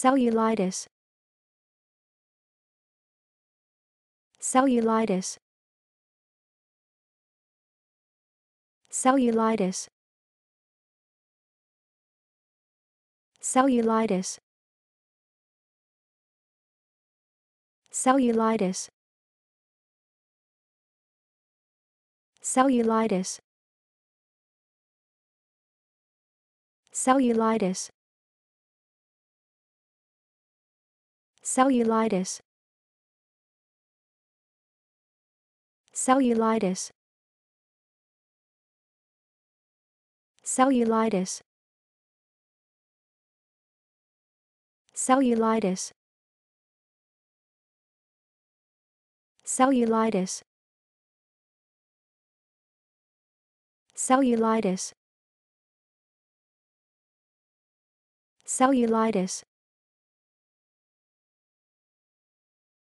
cellulitis cellulitis cellulitis cellulitis cellulitis cellulitis cellulitis cellulitis cellulitis cellulitis cellulitis cellulitis cellulitis cellulitis